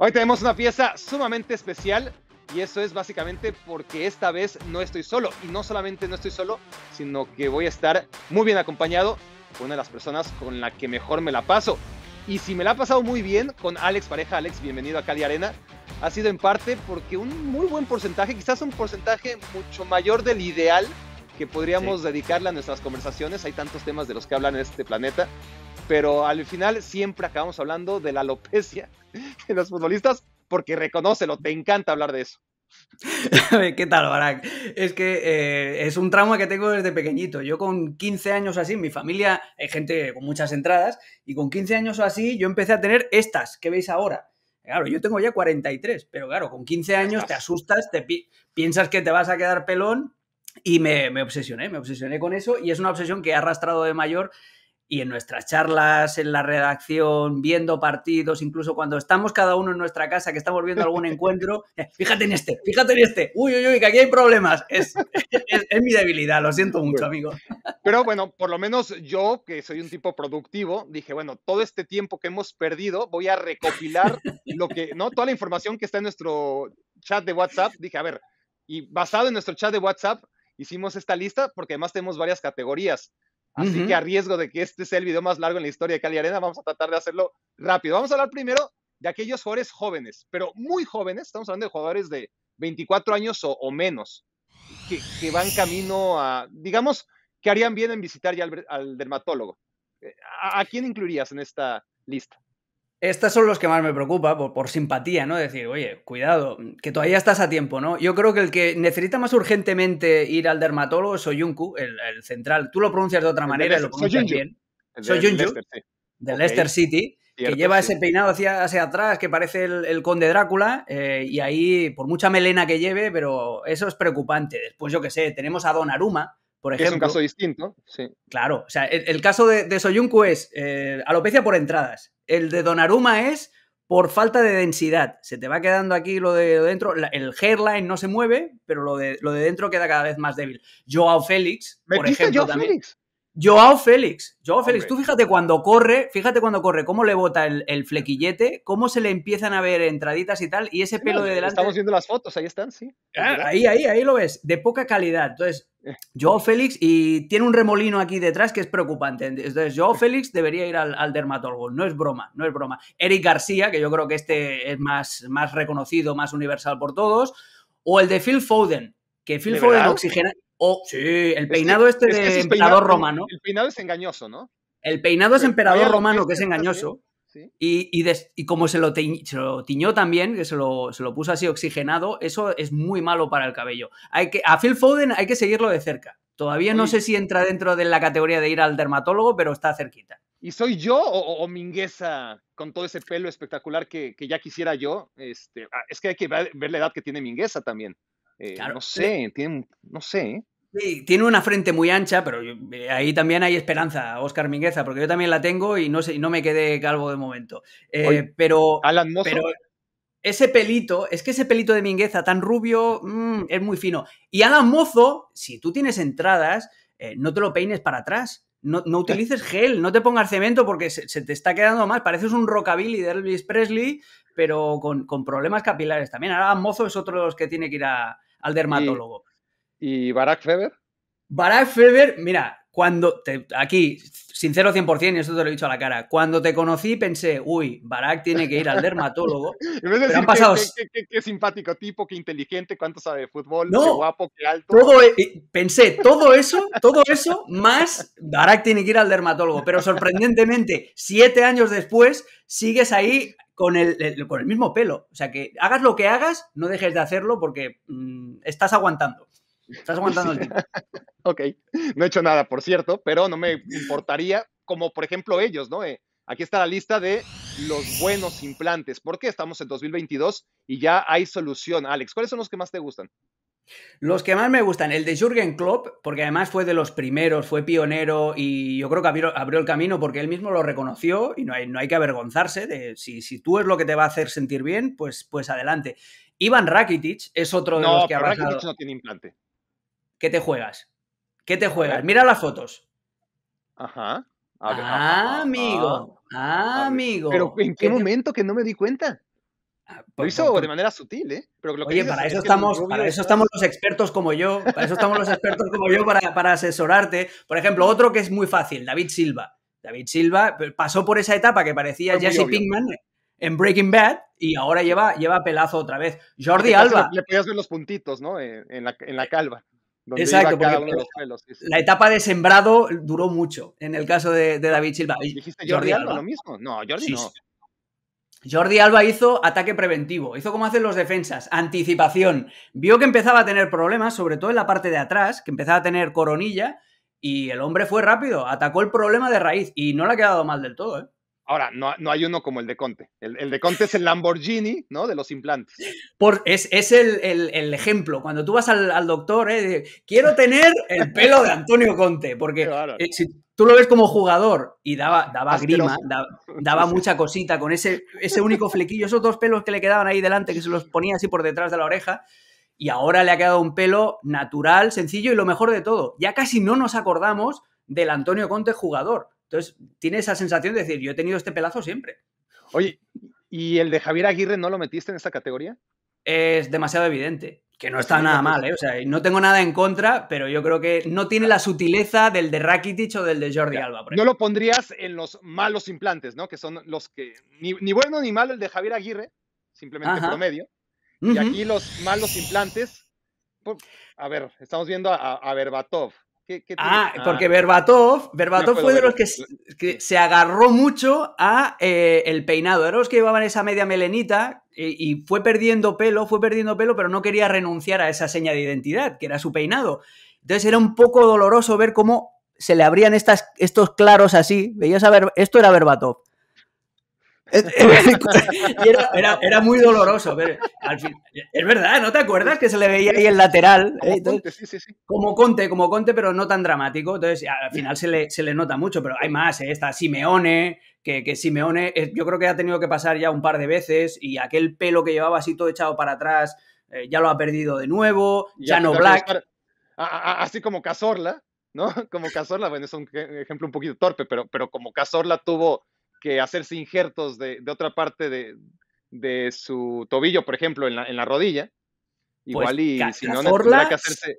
Hoy tenemos una pieza sumamente especial y eso es básicamente porque esta vez no estoy solo. Y no solamente no estoy solo, sino que voy a estar muy bien acompañado con una de las personas con la que mejor me la paso. Y si me la ha pasado muy bien con Alex Pareja, Alex, bienvenido a Cali Arena. Ha sido en parte porque un muy buen porcentaje, quizás un porcentaje mucho mayor del ideal que podríamos dedicarle a nuestras conversaciones. Hay tantos temas de los que hablan en este planeta pero al final siempre acabamos hablando de la alopecia en los futbolistas, porque reconócelo, te encanta hablar de eso. ¿Qué tal, Barack? Es que eh, es un trauma que tengo desde pequeñito. Yo con 15 años así, mi familia hay gente con muchas entradas, y con 15 años o así yo empecé a tener estas que veis ahora. Claro, yo tengo ya 43, pero claro, con 15 años te asustas, te piensas que te vas a quedar pelón y me, me obsesioné, me obsesioné con eso y es una obsesión que he arrastrado de mayor y en nuestras charlas, en la redacción, viendo partidos, incluso cuando estamos cada uno en nuestra casa, que estamos viendo algún encuentro, eh, fíjate en este, fíjate en este, uy, uy, uy, que aquí hay problemas. Es, es, es mi debilidad, lo siento mucho, amigo. Pero bueno, por lo menos yo, que soy un tipo productivo, dije, bueno, todo este tiempo que hemos perdido, voy a recopilar lo que, ¿no? Toda la información que está en nuestro chat de WhatsApp, dije, a ver, y basado en nuestro chat de WhatsApp, hicimos esta lista porque además tenemos varias categorías Así que a riesgo de que este sea el video más largo en la historia de Cali Arena, vamos a tratar de hacerlo rápido. Vamos a hablar primero de aquellos jugadores jóvenes, pero muy jóvenes, estamos hablando de jugadores de 24 años o, menos, que, van camino a, digamos, que harían bien en visitar ya al, dermatólogo. Eh, ¿A quién incluirías en esta lista? Estas son los que más me preocupa, por, simpatía, ¿no? Decir, oye, cuidado, que todavía estás a tiempo, ¿no? Yo creo que el que necesita más urgentemente ir al dermatólogo es Soyunku, el, central. Tú lo pronuncias de otra manera lo pronuncias bien. Soyunku, de Leicester, City, que lleva ese peinado hacia, hacia, atrás que parece el, conde Drácula, eh, y ahí, por mucha melena que lleve, pero eso es preocupante. Después, yo qué sé, tenemos a Don Aruma, es un caso distinto, sí. Claro, o sea, el, caso de, de es eh, alopecia por entradas. El de Donaruma es por falta de densidad. Se te va quedando aquí lo de, dentro. el hairline no se mueve, pero lo de, lo de dentro queda cada vez más débil. Joao Félix, por ejemplo, también. Joao Félix, Joao Félix, tú fíjate cuando corre, fíjate cuando corre, cómo le bota el, flequillete, cómo se le empiezan a ver entraditas y tal, y ese pelo de delante. Estamos viendo las fotos, ahí están, sí. Ah, ahí, ahí, ahí lo ves, de poca calidad. Entonces, eh. Joao Félix, y tiene un remolino aquí detrás que es preocupante. Entonces, Joao eh. Félix debería ir al, dermatólogo, no es broma, no es broma. Eric García, que yo creo que este es más, más reconocido, más universal por todos, o el de Phil Foden, que Phil Foden oxigena o sí, el peinado este de es emperador romano. El, peinado es engañoso, ¿no? El peinado es emperador romano, que es engañoso. ¿Sí? Y, y, como se lo, tiñó también, que se lo, puso así oxigenado, eso es muy malo para el cabello. Hay que, a Phil Foden hay que seguirlo de cerca. Todavía no sé si entra dentro de la categoría de ir al dermatólogo, pero está cerquita. ¿Y soy yo o, Minguesa con todo ese pelo espectacular que, ya quisiera yo? Este, ah, es que hay que ver, ver, la edad que tiene Mingueza también. Eh, no sé, tiene, no sé. tiene una frente muy ancha, pero eh, ahí también hay esperanza, Oscar Mingueza, porque yo también la tengo y no, sé, no me quedé calvo de momento. Eh, pero, ese pelito, es que ese pelito de Mingueza tan rubio mm, es muy fino. Y Alan Mozo, si tú tienes entradas, no te lo peines para atrás. No, utilices gel, no te pongas cemento porque se, te está quedando mal. Pareces un rockabilly de Elvis Presley, pero con, con problemas capilares también. Ahora Mozo es otro de los que tiene que ir a, al dermatólogo. ¿Y, Barak Barack Feber? Barack Feber, mira, cuando te, aquí, sincero 100%, y esto te lo he dicho a la cara, cuando te conocí pensé, uy, Barack tiene que ir al dermatólogo. en qué, simpático tipo, qué inteligente, cuánto sabe de fútbol, qué guapo, qué alto. Todo, e, pensé, todo eso, todo eso, más Barack tiene que ir al dermatólogo. Pero sorprendentemente, siete años después, sigues ahí con el, mismo pelo. O sea que hagas lo que hagas, no dejes de hacerlo porque mm, estás aguantando. Estás aguantando el tiempo. ok, no he hecho nada, por cierto, pero no me importaría, como por ejemplo ellos, ¿no? Eh, aquí está la lista de los buenos implantes, ¿Por qué? estamos en 2022 y ya hay solución. Alex, ¿cuáles son los que más te gustan? Los que más me gustan, el de Jürgen Klopp, porque además fue de los primeros, fue pionero y yo creo que abrió, el camino porque él mismo lo reconoció y no hay, que avergonzarse de si, si, tú es lo que te va a hacer sentir bien, pues, pues adelante. Ivan Rakitic es otro de los que Rakitic no tiene implante. ¿Qué te juegas? ¿Qué te juegas? Mira las fotos. Ajá. ah, amigo. Ah, amigo. Pero ¿en qué, momento que no me di cuenta? Lo hizo de manera sutil, ¿eh? Oye, para, eso estamos, eso, estamos, los expertos como yo, para eso estamos los expertos como yo, para, asesorarte. Por ejemplo, otro que es muy fácil, David Silva. David Silva pasó por esa etapa que parecía Jesse Pinkman en Breaking Bad y ahora lleva, lleva pelazo otra vez. Jordi Alba. Le podías ver los puntitos, ¿no? Eh, en la, calva. Exacto, la etapa de sembrado duró mucho en el caso de, David Silva. ¿Dijiste Jordi, Alba, lo mismo? No, Jordi no. Jordi Alba hizo ataque preventivo, hizo como hacen los defensas, anticipación. Vio que empezaba a tener problemas, sobre todo en la parte de atrás, que empezaba a tener coronilla, y el hombre fue rápido, atacó el problema de raíz y no le ha quedado mal del todo. ¿eh? Ahora, no, hay uno como el de Conte. El, de Conte es el Lamborghini, ¿no? De los implantes. es, el, ejemplo. Cuando tú vas al, doctor, ¿eh? quiero tener el pelo de Antonio Conte, porque tú lo ves como jugador y daba, grima, daba, mucha cosita con ese, ese único flequillo, esos dos pelos que le quedaban ahí delante, que se los ponía así por detrás de la oreja. Y ahora le ha quedado un pelo natural, sencillo y lo mejor de todo. Ya casi no nos acordamos del Antonio Conte jugador. Entonces, tiene esa sensación de decir, yo he tenido este pelazo siempre. Oye, ¿y el de Javier Aguirre no lo metiste en esta categoría? Es demasiado evidente. Que no está nada mal, ¿eh? O sea, no tengo nada en contra, pero yo creo que no tiene la sutileza del de Rakitic o del de Jordi Alba. no lo pondrías en los malos implantes, ¿no? Que son los que. Ni, bueno ni malo el de Javier Aguirre, simplemente promedio. Y aquí los malos implantes. a ver, estamos viendo a, Verbatov ah, porque verbatov Berbatov, fue de los que, se agarró mucho a eh, el peinado. Eran los que llevaban esa media melenita eh, y, fue perdiendo pelo, fue perdiendo pelo, pero no quería renunciar a esa seña de identidad, que era su peinado. Entonces era un poco doloroso ver cómo se le abrían estas, estos claros así. Veías a ver, esto era Berbatov. era, muy doloroso. es verdad, ¿no te acuerdas que se le veía ahí el lateral? Como, eh, conte, como Conte, pero no tan dramático. Entonces, al final se le, se le nota mucho, pero hay más. esta eh, Está Simeone, que, que, Simeone, yo creo que ha tenido que pasar ya un par de veces y aquel pelo que llevaba así todo echado para atrás eh, ya lo ha perdido de nuevo. Ya, no Black. así como Casorla ¿no? Como Casorla bueno, es un ejemplo un poquito torpe, pero, pero como Cazorla tuvo que hacerse injertos de, otra parte de, su tobillo, por ejemplo, en la, rodilla. Pues, igual y si no, tendrá que hacerse...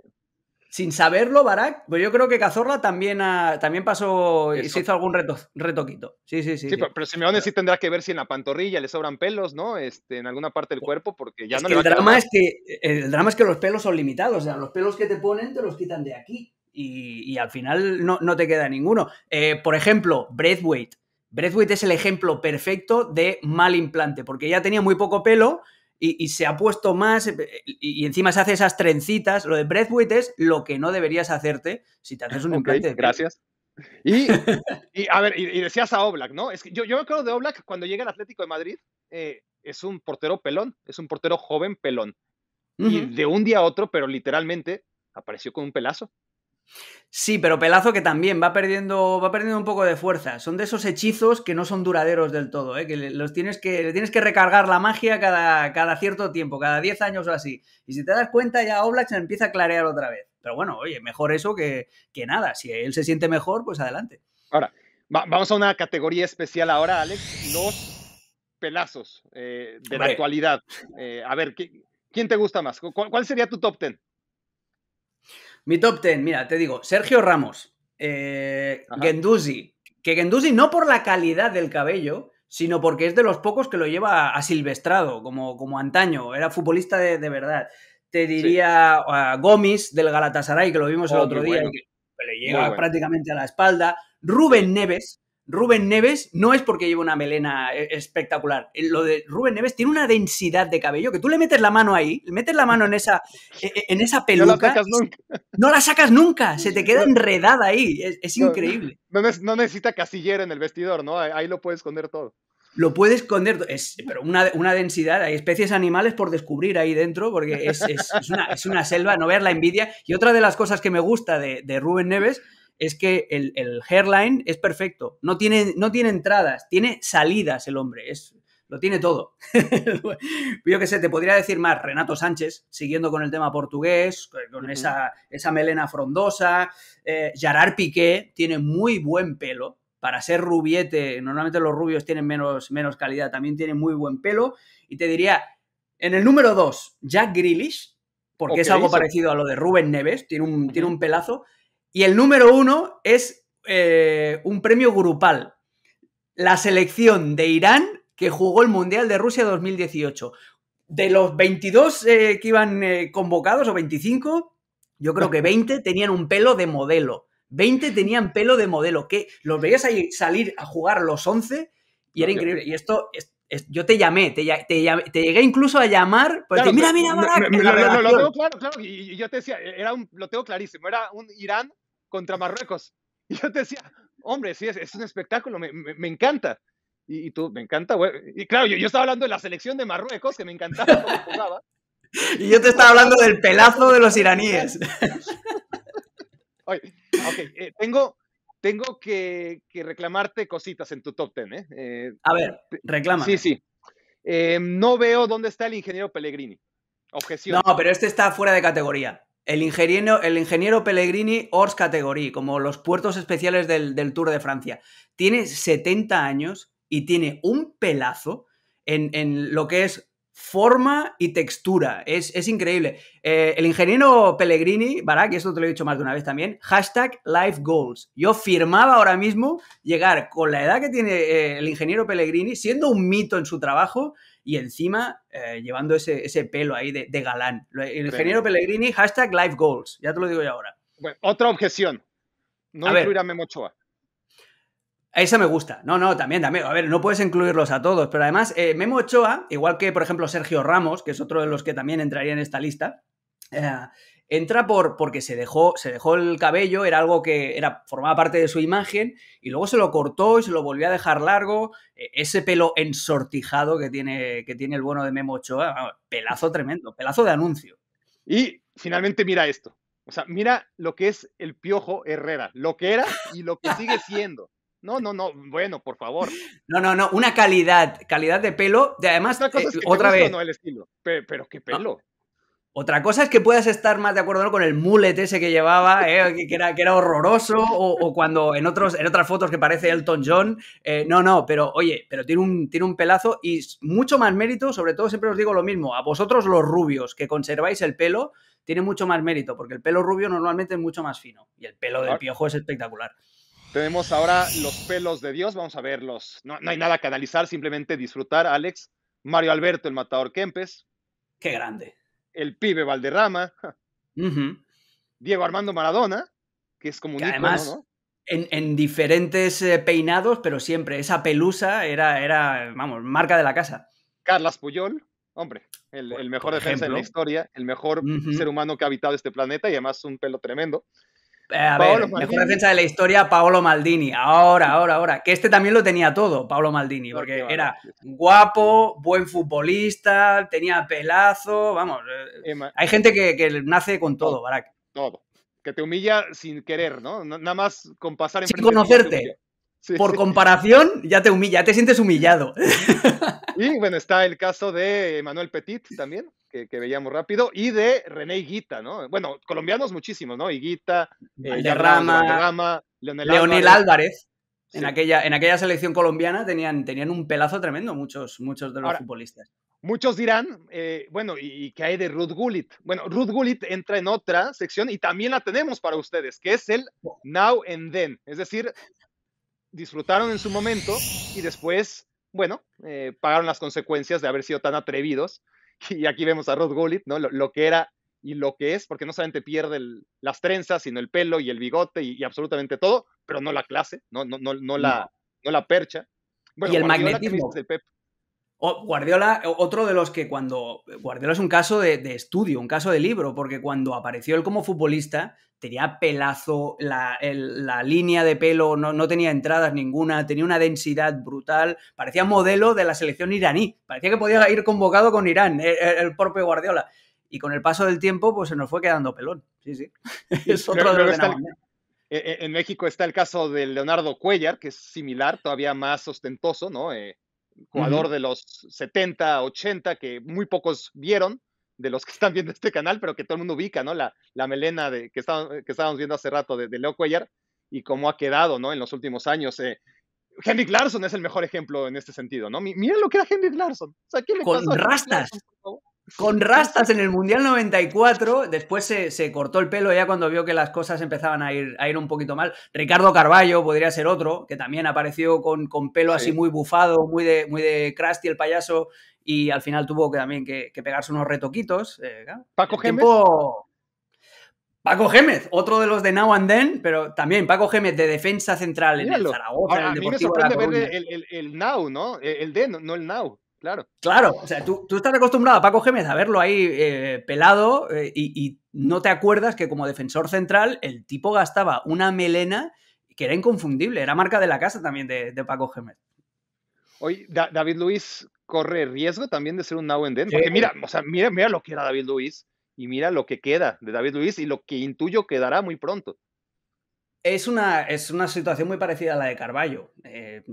Sin saberlo, Barack pues yo creo que Cazorla también, también pasó y se hizo algún reto, retoquito. Sí, sí, sí. sí, sí. Pero, pero, sí tendrá que ver si en la pantorrilla le sobran pelos, ¿no? Este, en alguna parte del pues, cuerpo, porque ya no le va el drama es que El drama es que los pelos son limitados. O sea, los pelos que te ponen te los quitan de aquí y, al final no, te queda ninguno. Eh, por ejemplo, Breathweight. Breathwaite es el ejemplo perfecto de mal implante, porque ya tenía muy poco pelo y, se ha puesto más eh, y, encima se hace esas trencitas. Lo de Breathwaite es lo que no deberías hacerte si te haces un implante. Gracias. Y, a ver, y, decías a Oblak, ¿no? Es que yo, yo me acuerdo de Oblak cuando llega al Atlético de Madrid, eh, es un portero pelón, es un portero joven pelón. Y de un día a otro, pero literalmente, apareció con un pelazo. Sí, pero Pelazo que también va perdiendo, va perdiendo un poco de fuerza. Son de esos hechizos que no son duraderos del todo, ¿eh? que, los tienes que le tienes que recargar la magia cada, cada cierto tiempo, cada 10 años o así. Y si te das cuenta, ya Oblak se empieza a clarear otra vez. Pero bueno, oye, mejor eso que, que nada. Si él se siente mejor, pues adelante. Ahora, vamos a una categoría especial ahora, Alex. Los pelazos eh, de la actualidad. Eh, a ver, ¿quién te gusta más? ¿Cuál, cuál sería tu top ten? Mi top ten, mira, te digo, Sergio Ramos, eh, Genduzi, que Genduzi no por la calidad del cabello, sino porque es de los pocos que lo lleva asilvestrado, como, como antaño, era futbolista de, verdad. Te diría Gómez del Galatasaray, que lo vimos el oh, otro día, que le llega prácticamente a la espalda. Rubén Neves, Rubén Neves no es porque lleve una melena eh, espectacular. Eh, lo de Rubén Neves tiene una densidad de cabello que tú le metes la mano ahí, le metes la mano en esa, eh, en esa peluca. No la sacas nunca. No la sacas nunca, se te queda enredada ahí. Es, increíble. No, necesita casillera en el vestidor, ¿no? Ahí lo puede esconder todo. Lo puede esconder, pero una, densidad, hay especies animales por descubrir ahí dentro, porque es, es una, selva, no veas la envidia. Y otra de las cosas que me gusta de Rubén Neves es que el, hairline es perfecto. No tiene, no tiene entradas, tiene salidas el hombre. Es, lo tiene todo. Yo qué sé, te podría decir más Renato Sánchez, siguiendo con el tema portugués, con esa, esa, melena frondosa. Eh, Gerard Piqué tiene muy buen pelo. Para ser rubiete, normalmente los rubios tienen menos, menos calidad, también tiene muy buen pelo. Y te diría, en el número 2, Jack Grealish, porque es algo parecido a lo de Rubén Neves, tiene un, tiene un pelazo. Y el número uno es eh, un premio grupal. La selección de Irán que jugó el Mundial de Rusia 2018. De los 22 eh, que iban eh, convocados, o 25, yo creo que 20 tenían un pelo de modelo. 20 tenían pelo de modelo, que los veías ahí salir a jugar los 11 y era increíble. Y esto, yo te llamé, te, llegué incluso a llamar, pues, mira, mira, claro, claro, yo te decía, era un, lo tengo clarísimo, era un Irán contra Marruecos. Y yo te decía, hombre, sí, es, un espectáculo, me, me, encanta. Y, tú, me encanta, güey. Y claro, yo, yo, estaba hablando de la selección de Marruecos, que me encantaba cómo jugaba. y yo te estaba hablando del pelazo de los iraníes. Oye, eh, tengo, tengo que, reclamarte cositas en tu top ten. ¿eh? eh A ver, reclama. Sí, sí. Eh, no veo dónde está el ingeniero Pellegrini. Objeción. No, pero este está fuera de categoría. El ingeniero, el ingeniero Pellegrini Hors Categorie, como los puertos especiales del, Tour de Francia. Tiene 70 años y tiene un pelazo en, lo que es forma y textura. Es, increíble. Eh, el ingeniero Pellegrini, Barak, y esto te lo he dicho más de una vez también, hashtag life goals. Yo firmaba ahora mismo llegar con la edad que tiene eh, el ingeniero Pellegrini, siendo un mito en su trabajo, y encima eh, llevando ese, ese, pelo ahí de, galán. El ingeniero Pellegrini, hashtag life goals, ya te lo digo yo ahora. otra objeción, no a incluir a Memochoa. Esa me gusta. No, no, también, también. A ver, no puedes incluirlos a todos, pero además, eh, Memo Ochoa, igual que, por ejemplo, Sergio Ramos, que es otro de los que también entraría en esta lista, eh, Entra por, porque se dejó, se dejó el cabello, era algo que era, formaba parte de su imagen, y luego se lo cortó y se lo volvió a dejar largo. E, ese pelo ensortijado que tiene, que tiene el bueno de Memo Ochoa, pelazo tremendo, pelazo de anuncio. Y finalmente mira esto. O sea, mira lo que es el piojo Herrera, lo que era y lo que sigue siendo. No, no, no, bueno, por favor. No, no, no, una calidad, calidad de pelo. De además, eh, otra vez. No el estilo, pero, qué pelo. Otra cosa es que puedas estar más de acuerdo con el mulet ese que llevaba, ¿eh? que, era, que era horroroso, o, cuando en, otros, en otras fotos que parece Elton John. Eh, no, no, pero oye, pero tiene un, tiene un pelazo y mucho más mérito, sobre todo siempre os digo lo mismo, a vosotros los rubios que conserváis el pelo, tiene mucho más mérito, porque el pelo rubio normalmente es mucho más fino y el pelo del ah. piojo es espectacular. Tenemos ahora los pelos de Dios, vamos a verlos. No, no hay nada que analizar, simplemente disfrutar, Alex. Mario Alberto, el matador Kempes. Qué grande el pibe Valderrama, Diego Armando Maradona, que es como un además, en, en, diferentes eh, peinados, pero siempre esa pelusa era, era, vamos, marca de la casa. Carlas Puyol, hombre, el, el mejor defensa de la historia, el mejor ser humano que ha habitado este planeta y además un pelo tremendo. Eh, a ver, mejor defensa de la historia, Paolo Maldini. Ahora, ahora, ahora. Que este también lo tenía todo, Paolo Maldini, porque era guapo, buen futbolista, tenía pelazo, vamos. Eh, hay gente que, nace con todo, todo, Todo. Que te humilla sin querer, ¿no? Nada más con pasar en Sin conocerte. Por comparación, ya te humilla, ya te sientes humillado. Y bueno, está el caso de Manuel Petit también, que, veíamos rápido, y de René Higuita, ¿no? Bueno, colombianos muchísimos, ¿no? Higuita, eh, Leonel, Álvarez. En, aquella, en aquella selección colombiana tenían, tenían un pelazo tremendo muchos, muchos de los futbolistas. Muchos dirán, eh, bueno, ¿y, que qué hay de Ruth Gullit? Bueno, Ruth Gullit entra en otra sección y también la tenemos para ustedes, que es el Now and Then. Es decir, disfrutaron en su momento y después, bueno, eh, pagaron las consecuencias de haber sido tan atrevidos y aquí vemos a Rod Gullit, ¿no? Lo, que era y lo que es, porque no solamente pierde las trenzas, sino el pelo y el bigote y, absolutamente todo, pero no la clase, no, no, no, no la, no la percha. y el magnetismo. Guardiola, otro de los que cuando. Guardiola es un caso de, estudio, un caso de libro, porque cuando apareció él como futbolista, tenía pelazo, la, la línea de pelo, no, no, tenía entradas ninguna, tenía una densidad brutal, parecía modelo de la selección iraní, parecía que podía ir convocado con Irán, eh, eh, el, propio Guardiola. Y con el paso del tiempo, pues se nos fue quedando pelón. Sí, sí. es otro e, e, en México está el caso de Leonardo Cuellar, que es similar, todavía más ostentoso, ¿no? Eh, jugador de los 70, 80, que muy pocos vieron de los que están viendo este canal, pero que todo el mundo ubica, ¿no? La, la melena de, que, que estábamos viendo hace rato de, Leo Cuellar y cómo ha quedado, ¿no? En los últimos años. Eh, Henrik es el mejor ejemplo en este sentido, ¿no? Mira lo que era Henrik Clarkson. O sea, le Con rastas con rastas en el Mundial 94. Después se, cortó el pelo ya cuando vio que las cosas empezaban a ir, a ir un poquito mal. Ricardo Carballo podría ser otro, que también apareció con, con pelo así muy bufado, muy de, muy de Krusty el payaso, y al final tuvo que también que, pegarse unos retoquitos. Eh, Paco Gémez. Paco Gémez, otro de los de Now and Then, pero también Paco Gémez de defensa central en el Zaragoza. el me sorprende ver el, Now, ¿no? El, el no el Now. Claro. Claro, o sea, tú, estás acostumbrado a Paco Gémez a verlo ahí eh, pelado eh, y, no te acuerdas que como defensor central el tipo gastaba una melena que era inconfundible, era marca de la casa también de, Paco Gémez. Hoy David Luis corre riesgo también de ser un now and porque mira, o sea, mira, lo que era David Luis y mira lo que queda de David Luis y lo que intuyo quedará muy pronto. Es una, es una situación muy parecida a la de Carballo. Eh,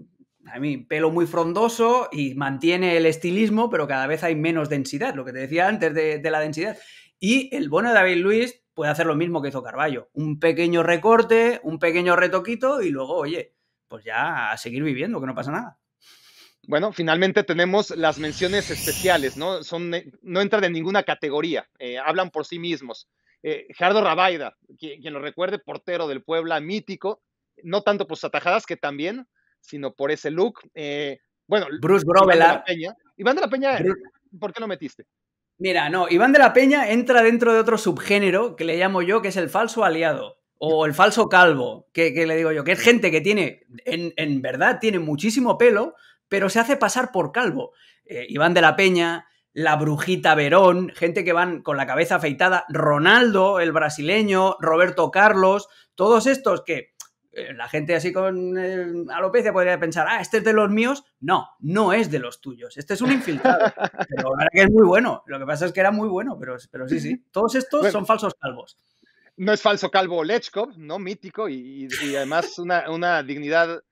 a mí, pelo muy frondoso y mantiene el estilismo, pero cada vez hay menos densidad, lo que te decía antes de, la densidad. Y el bueno de David Luis puede hacer lo mismo que hizo Carballo. Un pequeño recorte, un pequeño retoquito y luego, oye, pues ya a seguir viviendo, que no pasa nada. Bueno, finalmente tenemos las menciones especiales, ¿no? Son, eh, no entran en ninguna categoría, eh, hablan por sí mismos. Eh, Gerardo Rabaida, quien, lo recuerde, portero del Puebla, mítico, no tanto por sus atajadas, que también, sino por ese look. Eh, bueno, Bruce peña Iván de la Peña, eh, ¿por qué lo metiste? Mira, no, Iván de la Peña entra dentro de otro subgénero que le llamo yo, que es el falso aliado o el falso calvo, que, le digo yo, que es gente que tiene, en, verdad, tiene muchísimo pelo, pero se hace pasar por calvo. Eh, Iván de la Peña, la Brujita Verón, gente que van con la cabeza afeitada, Ronaldo, el brasileño, Roberto Carlos, todos estos que eh, la gente así con eh, alopecia podría pensar, ah, este es de los míos. No, no es de los tuyos. Este es un infiltrado. pero ahora que es muy bueno. Lo que pasa es que era muy bueno, pero, pero sí, sí. Todos estos son falsos calvos. No es falso calvo Lechkov, ¿no? Mítico y, además una, dignidad.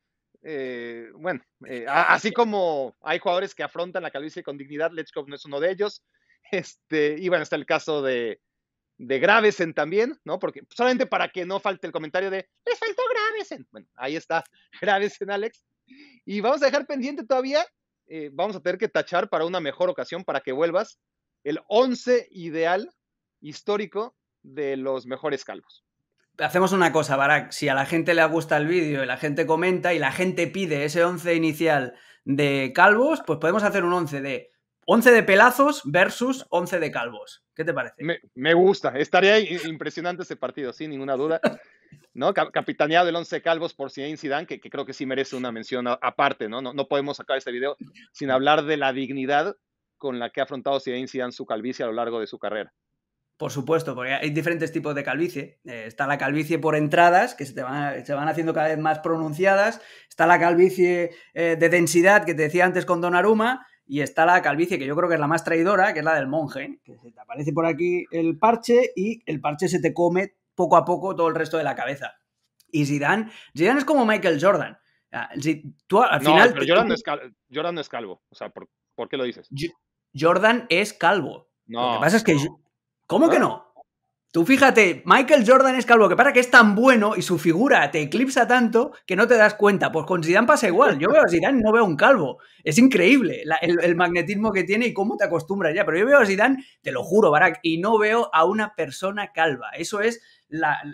Eh, bueno, así como hay jugadores que afrontan la calvicie con dignidad, Lechkov no es uno de ellos. Este, y bueno, está el caso de, de Gravesen también, ¿no? Porque solamente para que no falte el comentario de, les faltó Gravesen. Bueno, ahí está Gravesen, Alex. Y vamos a dejar pendiente todavía, eh, vamos a tener que tachar para una mejor ocasión, para que vuelvas, el 11 ideal histórico de los mejores calvos. Hacemos una cosa, Barak, si a la gente le gusta el vídeo y la gente comenta y la gente pide ese 11 inicial de calvos, pues podemos hacer un 11 de 11 de pelazos versus 11 de calvos. ¿Qué te parece? Me, gusta. Estaría impresionante ese partido, sin ninguna duda. ¿no? Capitaneado del 11 Calvos por Zinedine Zidane, que, creo que sí merece una mención aparte, ¿no? ¿no? podemos sacar este video sin hablar de la dignidad con la que ha afrontado Zinedine Zidane su calvicie a lo largo de su carrera. Por supuesto, porque hay diferentes tipos de calvicie. Eh, está la calvicie por entradas, que se, van, se, van, haciendo cada vez más pronunciadas. Está la calvicie eh, de densidad, que te decía antes con Aruma y está la calvicie, que yo creo que es la más traidora, que es la del monje, que se te aparece por aquí el parche y el parche se te come poco a poco todo el resto de la cabeza. Y Zidane, Zidane es como Michael Jordan. Ah, tú, no, pero Jordan, es es calvo. O sea, ¿por, qué lo dices? Jordan es calvo. No, lo que pasa es que... ¿Cómo que no? Tú fíjate, Michael Jordan es calvo, que para que es tan bueno y su figura te eclipsa tanto que no te das cuenta. Pues con Zidane pasa igual. Yo veo a Zidane y no veo un calvo. Es increíble el, magnetismo que tiene y cómo te acostumbras ya. Pero yo veo a Zidane, te lo juro, Barack, y no veo a una persona calva. Eso es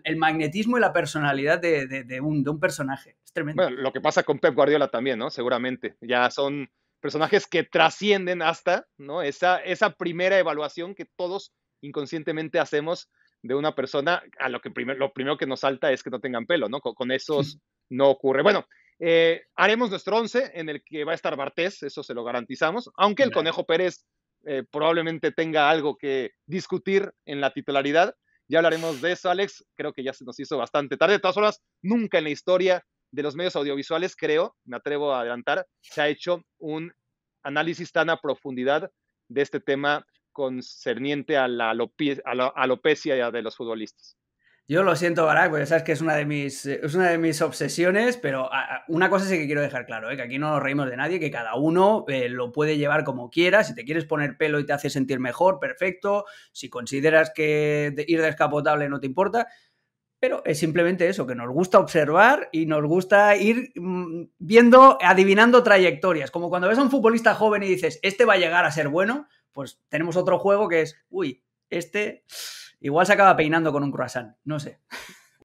el magnetismo y la personalidad de, un, personaje. Es tremendo. Bueno, lo que pasa con Pep Guardiola también, ¿no? Seguramente. Ya son personajes que trascienden hasta, ¿no? Esa, esa primera evaluación que todos inconscientemente hacemos de una persona, a lo que primero lo primero que nos salta es que no tengan pelo, ¿no? Con, esos no ocurre. Bueno, eh, haremos nuestro once en el que va a estar Bartés, eso se lo garantizamos, aunque el Conejo Pérez eh, probablemente tenga algo que discutir en la titularidad. Ya hablaremos de eso, Alex. Creo que ya se nos hizo bastante tarde. De todas formas, nunca en la historia de los medios audiovisuales, creo, me atrevo a adelantar, se ha hecho un análisis tan a profundidad de este tema concerniente a la, alopecia, de los futbolistas. Yo lo siento, Barack, porque sabes que es una de mis, es una de mis obsesiones, pero una cosa sí que quiero dejar claro, ¿eh? que aquí no nos reímos de nadie, que cada uno eh, lo puede llevar como quiera, si te quieres poner pelo y te hace sentir mejor, perfecto, si consideras que ir descapotable no te importa, pero es simplemente eso, que nos gusta observar y nos gusta ir mm, viendo, adivinando trayectorias. Como cuando ves a un futbolista joven y dices, este va a llegar a ser bueno, pues tenemos otro juego que es, uy, este igual se acaba peinando con un croissant, no sé.